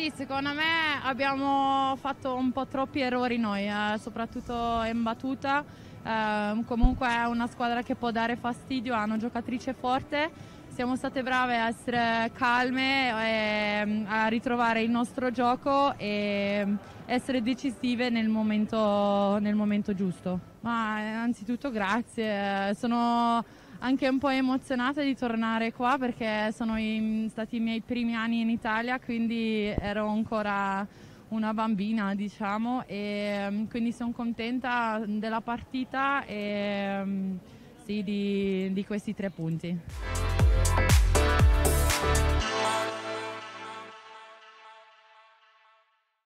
Sì, secondo me abbiamo fatto un po' troppi errori noi, eh, soprattutto in battuta. Eh, comunque è una squadra che può dare fastidio, hanno giocatrice forte. Siamo state brave a essere calme, e, mm, a ritrovare il nostro gioco e mm, essere decisive nel momento, nel momento giusto. Ma innanzitutto eh, grazie, eh, sono anche un po' emozionata di tornare qua perché sono i, stati i miei primi anni in Italia, quindi ero ancora una bambina, diciamo, e mm, quindi sono contenta della partita e mm, sì, di, di questi tre punti.